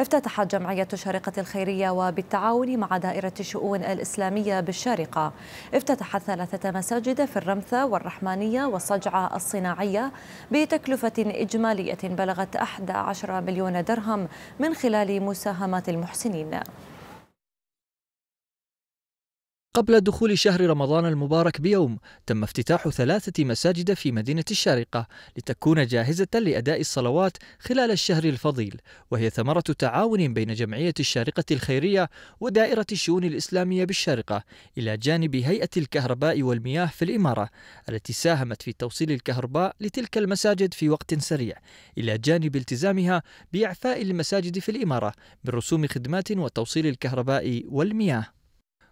افتتحت جمعية الشارقة الخيرية وبالتعاون مع دائرة الشؤون الإسلامية بالشارقة افتتحت ثلاثة مساجد في الرمثة والرحمانية والصجعة الصناعية بتكلفة إجمالية بلغت 11 مليون درهم من خلال مساهمات المحسنين قبل دخول شهر رمضان المبارك بيوم تم افتتاح ثلاثة مساجد في مدينة الشارقة لتكون جاهزة لأداء الصلوات خلال الشهر الفضيل وهي ثمرة تعاون بين جمعية الشارقة الخيرية ودائرة الشؤون الإسلامية بالشارقة إلى جانب هيئة الكهرباء والمياه في الإمارة التي ساهمت في توصيل الكهرباء لتلك المساجد في وقت سريع إلى جانب التزامها بإعفاء المساجد في الإمارة برسوم خدمات وتوصيل الكهرباء والمياه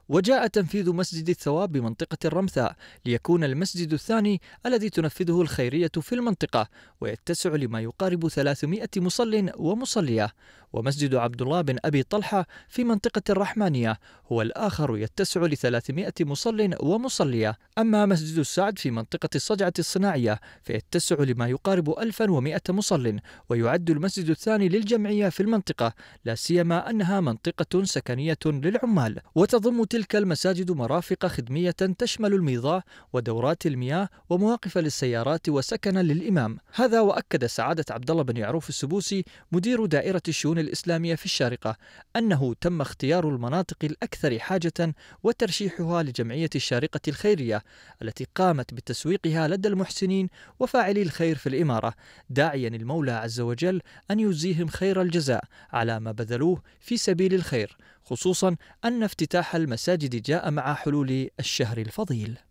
وجاء تنفيذ مسجد الثواب بمنطقة الرمثاء ليكون المسجد الثاني الذي تنفذه الخيرية في المنطقة ويتسع لما يقارب 300 مصل ومصلية ومسجد عبد الله بن أبي طلحة في منطقة الرحمانية هو الآخر يتسع ل 300 مصل ومصلية أما مسجد السعد في منطقة الصجعة الصناعية فيتسع لما يقارب 1100 مصل ويعد المسجد الثاني للجمعية في المنطقة لا سيما أنها منطقة سكنية للعمال وتضم تلك المساجد مرافق خدمية تشمل الميضاء ودورات المياه ومواقف للسيارات وسكنا للإمام هذا وأكد سعادة عبد الله بن يعروف السبوسي مدير دائرة الشؤون الشؤون الإسلامية في الشارقة أنه تم اختيار المناطق الأكثر حاجة وترشيحها لجمعية الشارقة الخيرية التي قامت بتسويقها لدى المحسنين وفاعلي الخير في الإمارة داعيا المولى عز وجل أن يجزيهم خير الجزاء على ما بذلوه في سبيل الخير خصوصا أن افتتاح المساجد جاء مع حلول الشهر الفضيل